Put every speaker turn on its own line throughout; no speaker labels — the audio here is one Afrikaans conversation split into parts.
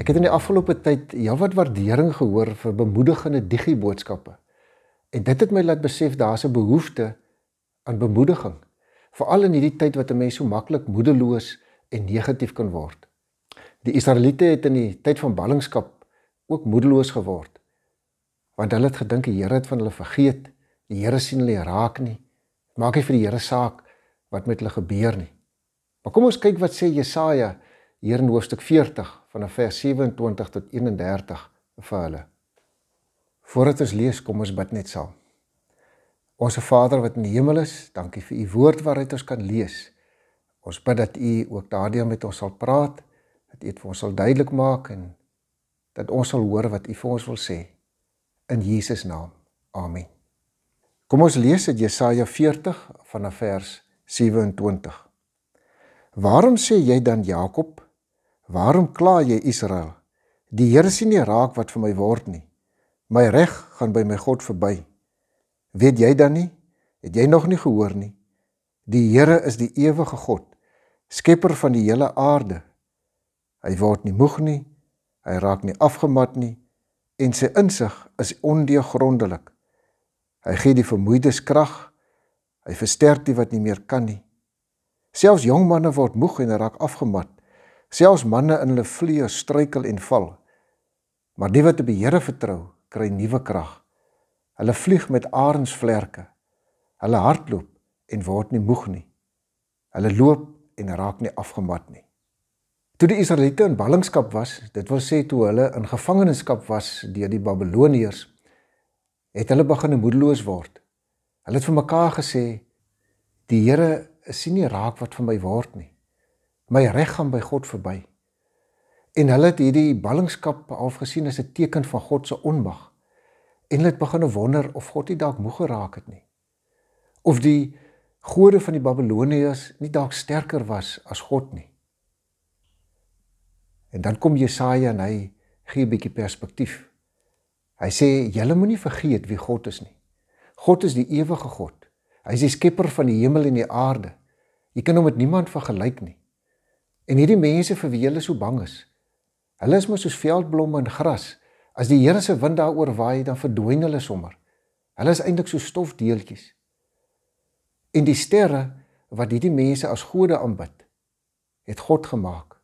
Ek het in die afgelope tyd heelwat waardering gehoor vir bemoedigende digiboodskappe. En dit het my laat besef daar's 'n behoefte aan bemoediging, veral in hierdie tyd wat 'n mens so maklik moedeloos en negatief kan word. Die Israeliete het in die tyd van ballingskap ook moedeloos geword. Want hulle het gedink die Here het van hulle vergeet. Die Here sien hulle raak nie. Maak nie vir die Here saak wat met hulle gebeur nie. Maar kom ons kyk wat sê Jesaja hier in hoofstuk 40 vanaf vers 27 tot 31 vir hulle. Voordat ons lees, kom ons bid net saam. Onse Vader wat in die hemel is, dankie vir u woord waaruit ons kan lees. Ons bid dat u ook daardie met ons sal praat, dat u dit vir ons sal duidelik maak en dat ons sal hoor wat u vir ons wil sê. In Jesus naam. Amen. Kom ons lees uit Jesaja 40 vanaf vers 27. Waarom sê jy dan Jakob Waarom kla jy Israel? Die Here sien nie raak wat vir my word nie. My reg gaan by my God verby. Weet jy dan nie? Het jy nog nie gehoor nie? Die Here is die ewige God, skepper van die hele aarde. Hy word nie moeg nie. Hy raak nie afgemat nie en sy insig is ondeeggrondelik. Hy gee die vermoeides krag. Hy versterk die wat nie meer kan nie. Selfs jong manne word moeg en raak afgemat. Selfs manne in hulle vleue struikel en val. Maar die wat op die Here vertrou, kry nuwe krag. Hulle vlieg met arensvlerke. Hulle hardloop en word nie moeg nie. Hulle loop en raak nie afgemat nie. Toe die Israeliete in ballingskap was, dit wil sê toe hulle in gevangenskap was deur die Babiloniërs, het hulle begin moedeloos word. Hulle het vir mekaar gesê: "Die Here sien nie raak wat van my word nie." my reg gaan by God verby. En hulle het hierdie ballingskap afgesien as 'n teken van God se onmag. En hulle het begin wonder of God nie dalk moeg geraak het nie. Of die gode van die Babiloniërs nie dalk sterker was as God nie. En dan kom Jesaja en hy gee 'n bietjie perspektief. Hy sê julle moenie vergeet wie God is nie. God is die ewige God. Hy is die skepper van die hemel en die aarde. Jy kan hom met niemand vergelyk nie. En hierdie mense vir wie hulle so bang is. Hulle is mos soos veldblomme en gras. As die Here se wind daaroor waai, dan verdwyn hulle sommer. Hulle is eintlik so stofdeeltjies. En die sterre wat hierdie mense as gode aanbid, het God gemaak.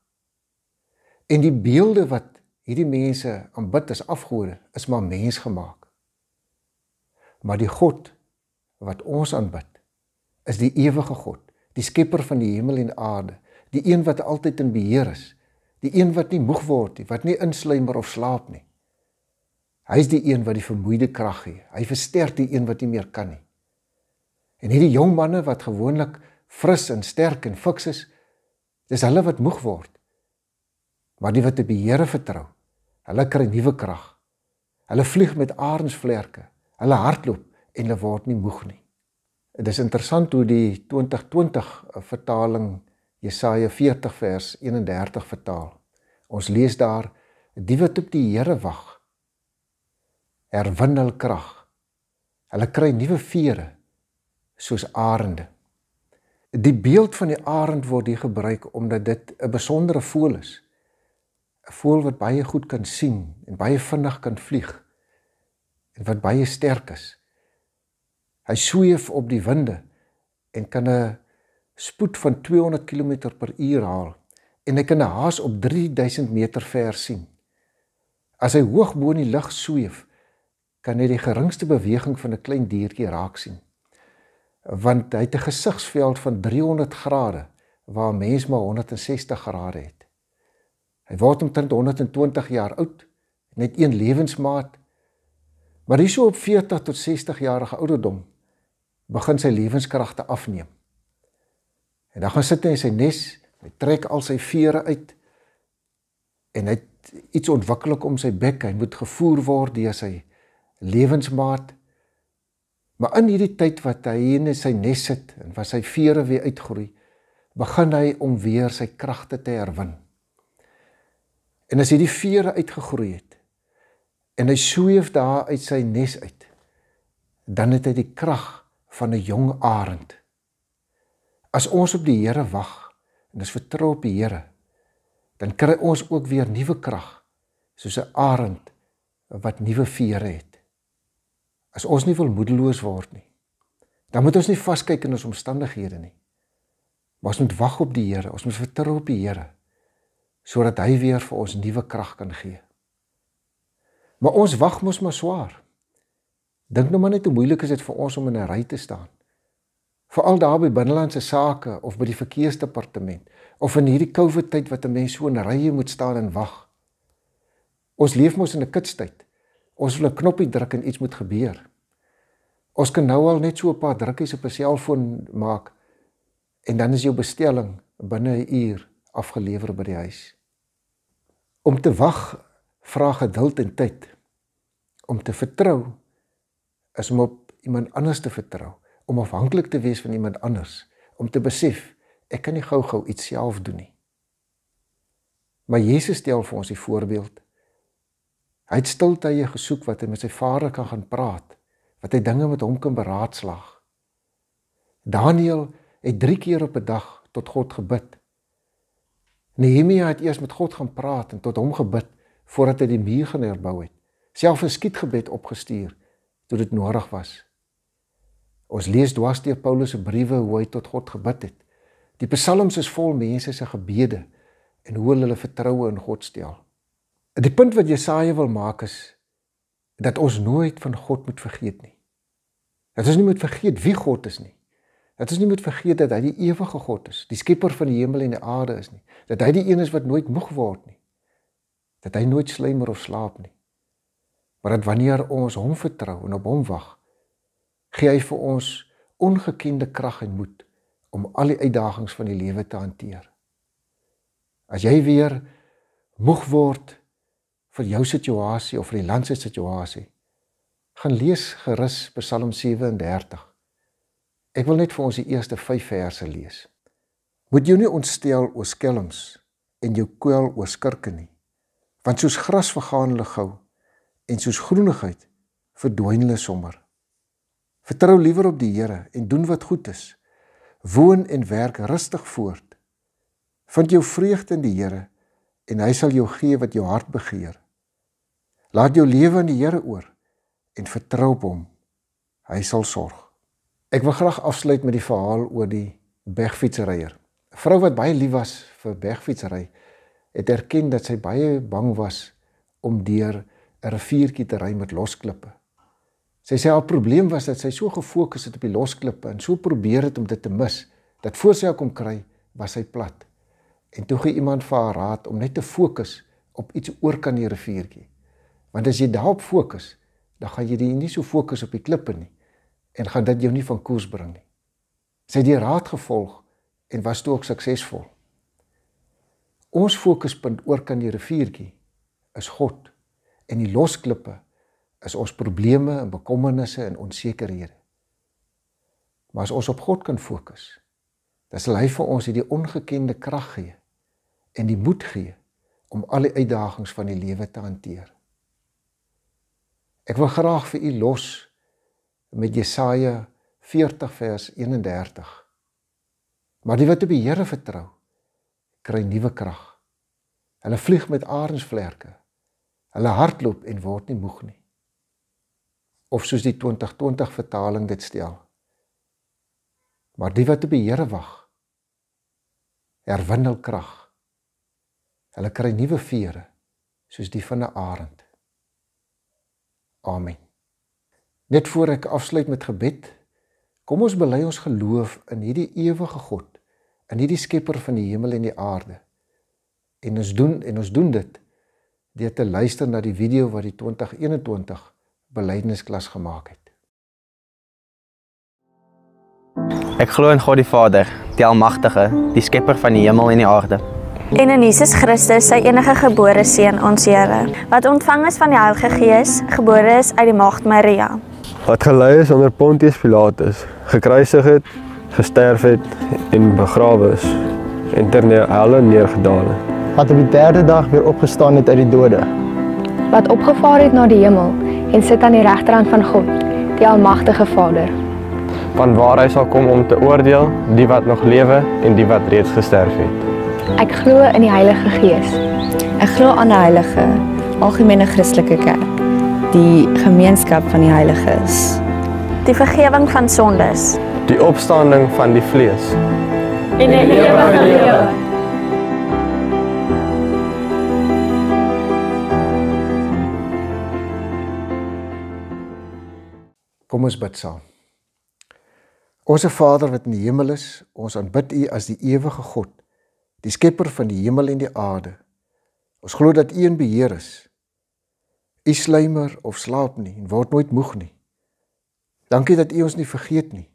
En die beelde wat hierdie mense aanbid as afgode, is maar mens gemaak. Maar die God wat ons aanbid, is die ewige God, die skepper van die hemel en aarde, die een wat altyd in beheer is, die een wat nie moeg word nie, wat nie insluimer of slaap nie. Hy is die een wat die vermoeide krag gee. Hy versterk die een wat nie meer kan nie. En hierdie jong manne wat gewoonlik fris en sterk en fiks is, dis hulle wat moeg word. Maar die wat op die Here vertrou, hulle kry nuwe krag. Hulle vlieg met arensvlerke. Hulle hardloop en hulle word nie moeg nie. Dit is interessant hoe die 2020 vertaling Jesaja 40 vers 31 vertaal. Ons lees daar: Die wat op die Here wag, herwinnel krag. Hulle kry nuwe vere soos arende. Die beeld van die arend word hier gebruik omdat dit 'n besondere voël is. 'n Voël wat baie goed kan sien en baie vinnig kan vlieg en wat baie sterk is. Hy sweef op die winde en kan 'n spoed van 200 km per uur haal en hy kan 'n haas op 3000 meter ver sien. As hy hoog bo in die lug sweef, kan hy die geringste beweging van 'n klein diertjie raak sien. Want hy het 'n gesigsveld van 300 grade waar 'n mens maar 160 grade het. Hy word omtrent 120 jaar oud en het een lewensmaat. Maar hierso op 40 tot 60 jarige ouderdom begin sy lewenskragte afneem. En dan gaan sit hy in sy nes, hy trek al sy vere uit en hy het iets ontwikkel om sy bek, hy moet gevoer word deur sy lewensmaat. Maar in hierdie tyd wat hy hier in sy nes sit en waar sy vere weer uitgroei, begin hy om weer sy kragte te herwin. En as hierdie vere uitgegroei het en hy sweef daar uit sy nes uit, dan het hy die krag van 'n jong arend. As ons op die Here wag en ons vertrou op die Here, dan kry ons ook weer nuwe krag, soos 'n arend wat nuwe vere het. As ons nie wil moedeloos word nie, dan moet ons nie vaskyk in ons omstandighede nie. Maar ons moet wag op die Here, ons moet vertrou op die Here sodat hy weer vir ons nuwe krag kan gee. Maar ons wag mos maar swaar. Dink nou maar net hoe moeilik is dit vir ons om in 'n ry te staan veral daar by binnelandse sake of by die verkeersdepartement of in hierdie COVID tyd wat 'n mens so in rye moet staan en wag. Ons leef mos in 'n kitstyd. Ons wil 'n knoppie druk en iets moet gebeur. Ons kan nou al net so 'n paar drukkies op 'n selfoon maak en dan is jou bestelling binne 'n uur afgelewer by die huis. Om te wag vra geduld en tyd. Om te vertrou is om op iemand anders te vertrou om afhanklik te wees van iemand anders, om te besef ek kan nie gou-gou iets self doen nie. Maar Jesus stel vir ons die voorbeeld. Hy het stiltye gesoek wat hy met sy Vader kan gaan praat, wat hy dinge met hom kan beraadslaag. Daniël het 3 keer op 'n dag tot God gebid. Nehemia het eers met God gaan praat en tot hom gebid voordat hy die muur gaan herbou het. Self 'n skietgebed opgestuur toe dit nodig was. Ons lees dwars deur Paulus se briewe hoe hy tot God gebid het. Die psalms is vol mense se gebede en hoe hulle vertroue in God stel. Die punt wat Jesaja wil maak is dat ons nooit van God moet vergeet nie. Dat ons nie moet vergeet wie God is nie. Dat ons nie moet vergeet dat hy die ewige God is, die skepper van die hemel en die aarde is nie. Dat hy die een is wat nooit moeg word nie. Dat hy nooit slymer of slaap nie. Maar dat wanneer ons hom vertrou en op hom wag, gee hy vir ons ongekende krag en moed om al die uitdagings van die lewe te hanteer. As jy weer moeg word vir jou situasie of vir die land se situasie, gaan lees gerus Psalm 37. Ek wil net vir ons die eerste 5 verse lees. Moet jou nie ontstel oor skelms en jou kwel oor skurke nie, want soos gras vergaan hulle gou en soos groenigheid verdwyn hulle sommer. Vertrou liewer op die Here en doen wat goed is. Woon en werk rustig voort. Vind jou vreugde in die Here en hy sal jou gee wat jou hart begeer. Laat jou lewe aan die Here oor en vertrou op hom. Hy sal sorg. Ek wil graag afsluit met die verhaal oor die bergfietsryer. 'n Vrou wat baie lief was vir bergfietsry het erken dat sy baie bang was om deur 'n riviertjie te ry met losklippe. Sy sê haar probleem was dat sy so gefokus het op die losklippe en so probeer het om dit te mis dat voor sy kon kry was sy plat. En toe gee iemand vir haar raad om net te fokus op iets oor kan die riviertjie. Want as jy daarop fokus, dan gaan jy nie so fokus op die klippe nie en gaan dit jou nie van koers bring nie. Sy het die raad gevolg en was toe ook suksesvol. Ons fokuspunt oor kan die riviertjie is God en die losklippe is ons probleme en bekommernisse en onsekerhede. Maar as ons op God kan fokus, dan sal hy vir ons hierdie ongekende krag gee en die moed gee om al die uitdagings van die lewe te hanteer. Ek wil graag vir u los met Jesaja 40 vers 31. Maar die wat op die Here vertrou, kry nuwe krag. Hulle vlieg met arensvlerke. Hulle hardloop en word nie moeg nie of soos die 2020 vertaling dit stel. Maar die wat op die Here wag, herwin hul krag. Hulle kry nuwe vere soos die van 'n arend. Amen. Net voor ek afsluit met gebed, kom ons bely ons geloof in hierdie ewige God, in hierdie skepper van die hemel en die aarde. En ons doen en ons doen dit deur te luister na die video wat die 2021 belydenisklas gemaak het. Ek glo in God die Vader, die Almagtige, die skepper van die hemel en die aarde. En in Jesus Christus, sy enige gebore seun, ons Here, wat ontvang is van die Heilige Gees, gebore is uit die maagd Maria, wat gelei is onder Pontius Pilatus, gekruisig het, gesterf het en begrawe is en ter hele neergedaal het, wat op die 3de dag weer opgestaan het uit die dode, wat opgevaar het na die hemel en zit aan die rechterhand van God, die almachtige Vader. Van waar hij zal komen om te oordeel die wat nog lewe en die wat reeds gesterf het. Ek glo in die Heilige Geest. Ik glo aan de Heilige Algemene Christelijke Kerk, die gemeenschap van die heiliges, die vergeving van sondes, die opstanding van die vlees en die de lewe. Kom ons bid saam. Onse Vader wat in die hemel is, ons aanbid U as die ewige God, die skepper van die hemel en die aarde. Ons glo dat U een beheer is. U slymer of slaap nie en word nooit moeg nie. Dankie dat U ons nie vergeet nie.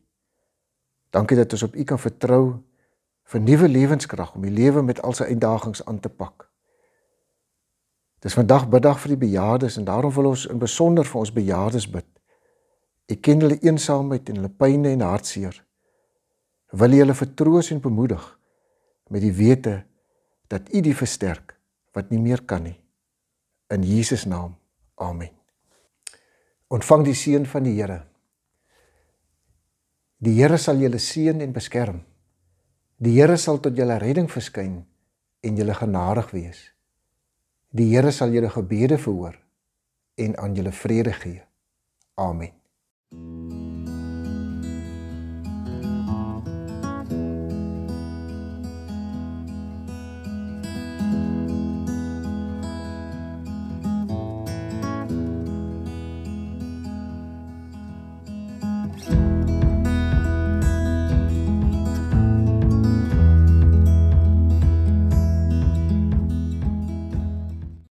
Dankie dat ons op U kan vertrou vir nuwe lewenskrag om die lewe met al sy uitdagings aan te pak. Dis vandag biddag vir die bejaardes en daarom wil ons in besonder vir ons bejaardes bid. U ken hulle eensaamheid en hulle pyn en hartseer. Wil U hulle vertroos en bemoedig met die wete dat U die versterk wat nie meer kan nie. In Jesus naam. Amen. Ontvang die seën van die Here. Die Here sal julle seën en beskerm. Die Here sal tot julle redding verskyn en julle genadig wees. Die Here sal julle gebede verhoor en aan julle vrede gee. Amen.